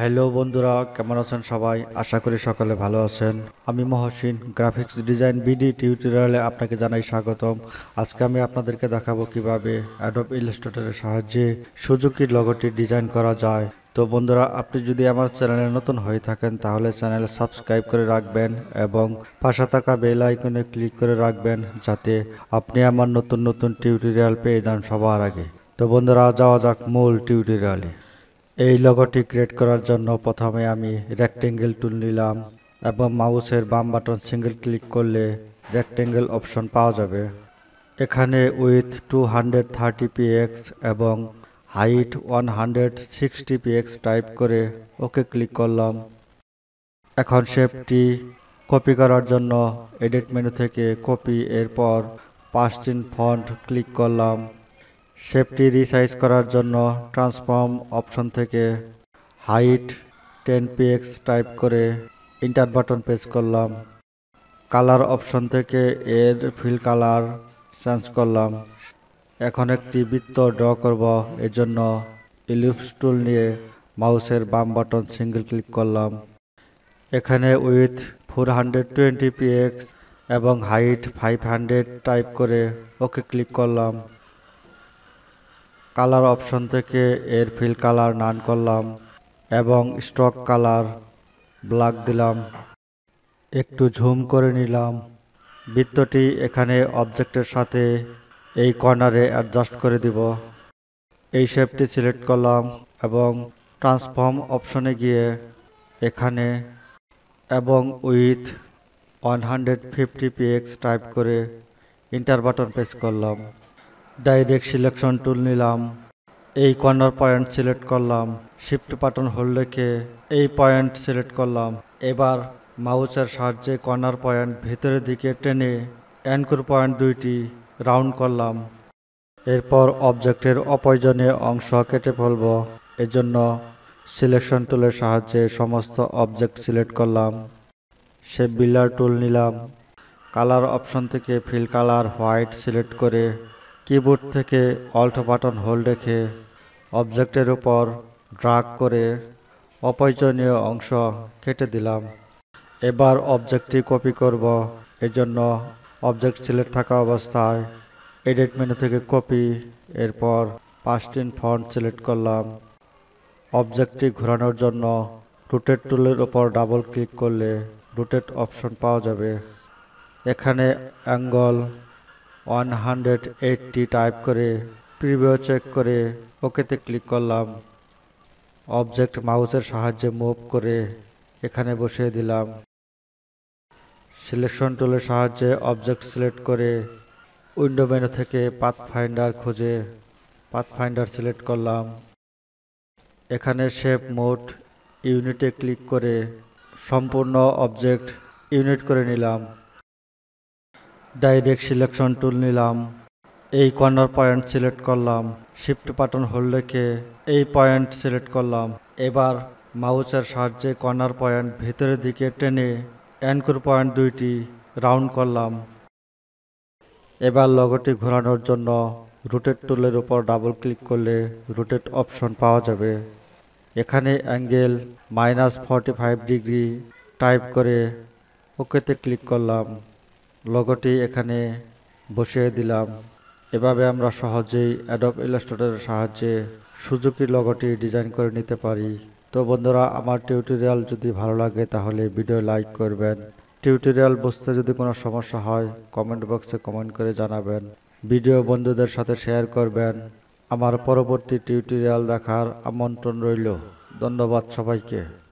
hello বন্ধুরা কেমন আছেন সবাই আশা করি সকলে ভালো আছেন আমি মহসিন গ্রাফিক্স ডিজাইন বিডি টিউটোরিয়ালে আপনাকে জানাই স্বাগতম আজকে আমি আপনাদেরকে দেখাবো কিভাবে অ্যাডব ইলাস্ট্রেটরের সাহায্যে সুজুকির লগোটি ডিজাইন করা যায় তো বন্ধুরা আপনি যদি আমার চ্যানেলে নতুন হয়ে থাকেন তাহলে চ্যানেল সাবস্ক্রাইব করে রাখবেন এবং পাশে থাকা বেল আইকনে ক্লিক করে রাখবেন যাতে আপনি আমার নতুন নতুন টিউটোরিয়াল পেয়ে যান সবার আগে তো বন্ধুরা যাওয়া যাক মূল টিউটোরিয়ালে এই লগটি ক্রিয়েট করার জন্য প্রথমে আমি রেক্টেঙ্গেল টুল নিলাম এবং মাউসের বাম বাটন সিঙ্গেল ক্লিক করলে রেক্টেঙ্গেল অপশন পাওয়া যাবে এখানে width two hundred thirty px এবং height one hundred sixty px type করে ওকে ক্লিক করলাম এখন শেপটি কপি করার জন্য এডিট মেনু থেকে কপি এরপর পাঁচটিন ফন্ট ক্লিক করলাম শেপটি রিসাইজ করার জন্য ট্রান্সফর্ম অপশন থেকে হাইট টেন পিএক্স টাইপ করে ইন্টার বাটন প্রেস করলাম কালার অপশন থেকে এর ফিল কালার চেঞ্জ করলাম এখন একটি বৃত্ত ড্র করব এজন্য ইলিপস টুল নিয়ে মাউসের বাম বাটন সিঙ্গেল ক্লিক করলাম এখানে width four hundred twenty px এবং হাইট ফাইভ হান্ড্রেড টাইপ করে ওকে ক্লিক করলাম কালার অপশন থেকে এর ফিল কালার নান করলাম এবং স্টক কালার ব্ল্যাক দিলাম একটু ঝুম করে নিলাম বৃত্তটি এখানে অবজেক্টের সাথে এই কর্নারে অ্যাডজাস্ট করে দিব এই শেপটি সিলেক্ট করলাম এবং ট্রান্সফর্ম অপশনে গিয়ে এখানে এবং width one hundred fifty px type করে ইন্টার বাটন প্রেস করলাম ডাইরেক্ট সিলেকশন টুল নিলাম এই কর্নার পয়েন্ট সিলেক্ট করলাম শিফট পাটন হোল্ডেকে রেখে এই পয়েন্ট সিলেক্ট করলাম এবার মাউসের সাহায্যে কর্নার পয়েন্ট ভেতরের দিকে টেনে অ্যানকোর পয়েন্ট দুইটি রাউন্ড করলাম এরপর অবজেক্টের অপ্রয়োজনীয় অংশ কেটে ফেলব এজন্য সিলেকশন টুলের সাহায্যে সমস্ত অবজেক্ট সিলেক্ট করলাম সে বিল্লার টুল নিলাম কালার অপশন থেকে ফিল কালার হোয়াইট সিলেক্ট করে কিবোর্ড থেকে অল্ট বাটন হোল্ড রেখে অবজেক্টের উপর ড্রাগ করে অপ্রয়োজনীয় অংশ কেটে দিলাম এবার অবজেক্টটি কপি করব এজন্য অবজেক্ট সিলেক্ট থাকা অবস্থায় এডিট মেনু থেকে কপি এরপর পাঁচটিন ফন্ট সিলেক্ট করলাম অবজেক্টটি ঘোরানোর জন্য রুটেট টুলের উপর ডাবল ক্লিক করলে রুটেট অপশন পাওয়া যাবে এখানে angle one hundred eighty type করে প্রিভিউ চেক করে ওকেতে ক্লিক করলাম অবজেক্ট মাউসের সাহায্যে মুভ করে এখানে বসিয়ে দিলাম সিলেকশন টুলের সাহায্যে অবজেক্ট সিলেক্ট করে উইন্ডো মেনু থেকে পাথ ফাইন্ডার খুঁজে পাথ ফাইন্ডার সিলেক্ট করলাম এখানে শেপ মোট ইউনিটে ক্লিক করে সম্পূর্ণ অবজেক্ট ইউনিট করে নিলাম ডাইরেক্ট সিলেকশন টুল নিলাম এই কর্নার পয়েন্ট সিলেক্ট করলাম শিফট পাটন হোল্ড রেখে এই পয়েন্ট সিলেক্ট করলাম এবার মাউসের সাহায্যে কর্নার পয়েন্ট ভিতরের দিকে টেনে অ্যাঙ্কুর পয়েন্ট দুইটি রাউন্ড করলাম এবার লগটি ঘোরানোর জন্য রুটেড টুলের উপর ডাবল ক্লিক করলে রুটেড অপশন পাওয়া যাবে এখানে angle minus forty five degree type করে ওকেতে ক্লিক করলাম লগটি এখানে বসিয়ে দিলাম এভাবে আমরা সহজেই অ্যাডপ ইলাস্ট্রেটরের সাহায্যে সুজুকি লগটি ডিজাইন করে নিতে পারি তো বন্ধুরা আমার টিউটোরিয়াল যদি ভালো লাগে তাহলে ভিডিও লাইক করবেন টিউটোরিয়াল বুঝতে যদি কোনো সমস্যা হয় কমেন্ট বক্সে কমেন্ট করে জানাবেন ভিডিও বন্ধুদের সাথে শেয়ার করবেন আমার পরবর্তী টিউটোরিয়াল দেখার আমন্ত্রণ রইল ধন্যবাদ সবাইকে